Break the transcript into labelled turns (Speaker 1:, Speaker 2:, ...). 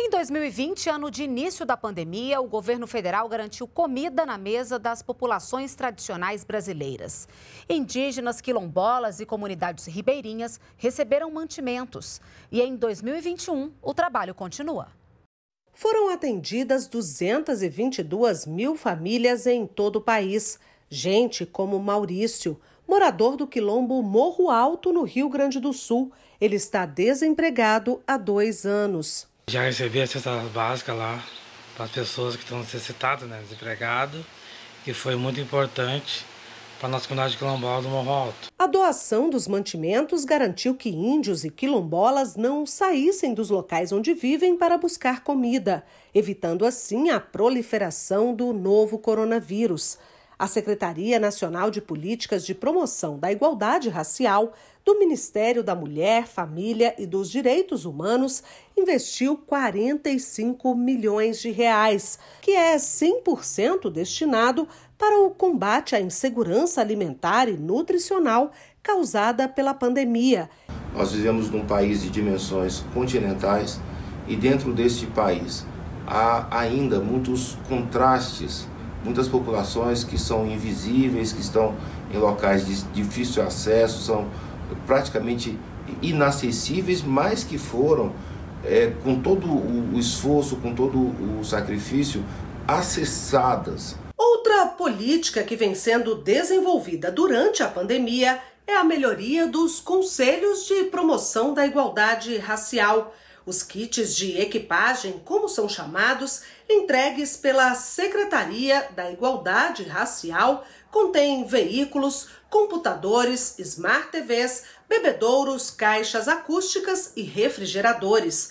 Speaker 1: Em 2020, ano de início da pandemia, o governo federal garantiu comida na mesa das populações tradicionais brasileiras. Indígenas, quilombolas e comunidades ribeirinhas receberam mantimentos. E em 2021, o trabalho
Speaker 2: continua. Foram atendidas 222 mil famílias em todo o país. Gente como Maurício, morador do quilombo Morro Alto, no Rio Grande do Sul. Ele está desempregado há dois anos.
Speaker 3: Já recebi a cesta básica lá para as pessoas que estão necessitadas, né, desempregadas, que foi muito importante para a nossa comunidade quilombola do Morro Alto.
Speaker 2: A doação dos mantimentos garantiu que índios e quilombolas não saíssem dos locais onde vivem para buscar comida, evitando assim a proliferação do novo coronavírus. A Secretaria Nacional de Políticas de Promoção da Igualdade Racial do Ministério da Mulher, Família e dos Direitos Humanos investiu 45 milhões de reais, que é 100% destinado para o combate à insegurança alimentar e nutricional causada pela pandemia.
Speaker 4: Nós vivemos num país de dimensões continentais e dentro deste país há ainda muitos contrastes muitas populações que são invisíveis, que estão em locais de difícil acesso, são praticamente inacessíveis, mas que foram, é, com todo o esforço, com todo o sacrifício, acessadas.
Speaker 2: Outra política que vem sendo desenvolvida durante a pandemia é a melhoria dos conselhos de promoção da igualdade racial. Os kits de equipagem, como são chamados, entregues pela Secretaria da Igualdade Racial, contêm veículos, computadores, smart TVs, bebedouros, caixas acústicas e refrigeradores.